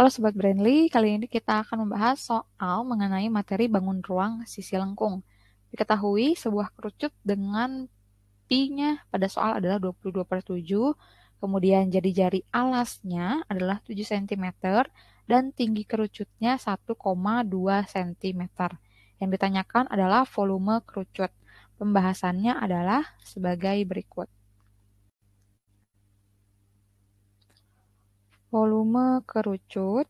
Halo Sobat Brandly, kali ini kita akan membahas soal mengenai materi bangun ruang sisi lengkung. Diketahui sebuah kerucut dengan pi-nya pada soal adalah 22 per 7, kemudian jari-jari alasnya adalah 7 cm, dan tinggi kerucutnya 1,2 cm. Yang ditanyakan adalah volume kerucut. Pembahasannya adalah sebagai berikut. Volume kerucut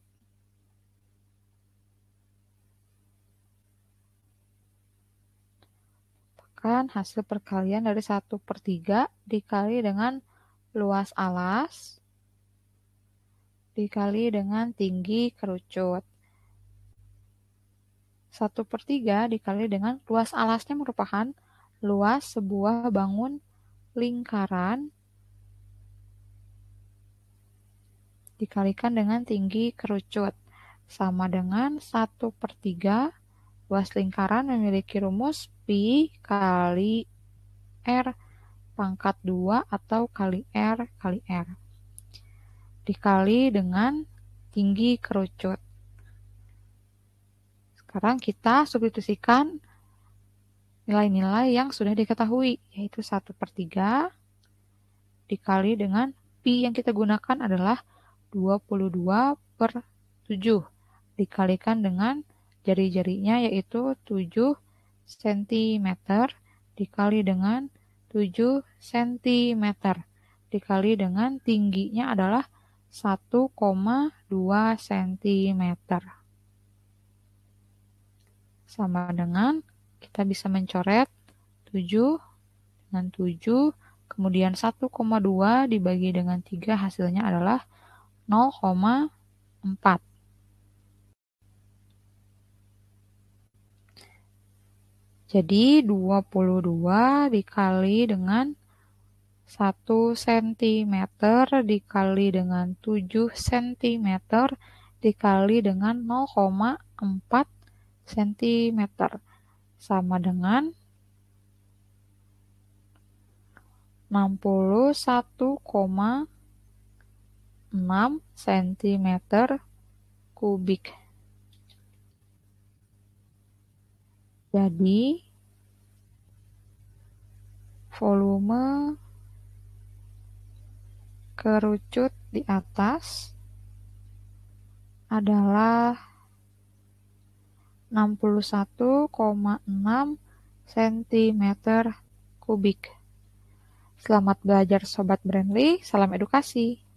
tekan hasil perkalian dari 1 per 3 dikali dengan luas alas dikali dengan tinggi kerucut. 1 per 3 dikali dengan luas alasnya merupakan luas sebuah bangun lingkaran dikalikan dengan tinggi kerucut sama dengan 1 per 3 luas lingkaran memiliki rumus pi kali r pangkat 2 atau kali r kali r dikali dengan tinggi kerucut sekarang kita substitusikan nilai-nilai yang sudah diketahui, yaitu 1 per 3 dikali dengan pi yang kita gunakan adalah 22 per 7 dikalikan dengan jari-jarinya yaitu 7 cm dikali dengan 7 cm dikali dengan tingginya adalah 1,2 cm. Sama dengan kita bisa mencoret 7 dengan 7, kemudian 1,2 dibagi dengan 3 hasilnya adalah 0,4. Jadi 22 dikali dengan 1 cm dikali dengan 7 cm dikali dengan 0,4 cm sama dengan 6 cm kubik. Jadi, volume kerucut di atas adalah 61,6 cm kubik. Selamat belajar Sobat Brandly, salam edukasi.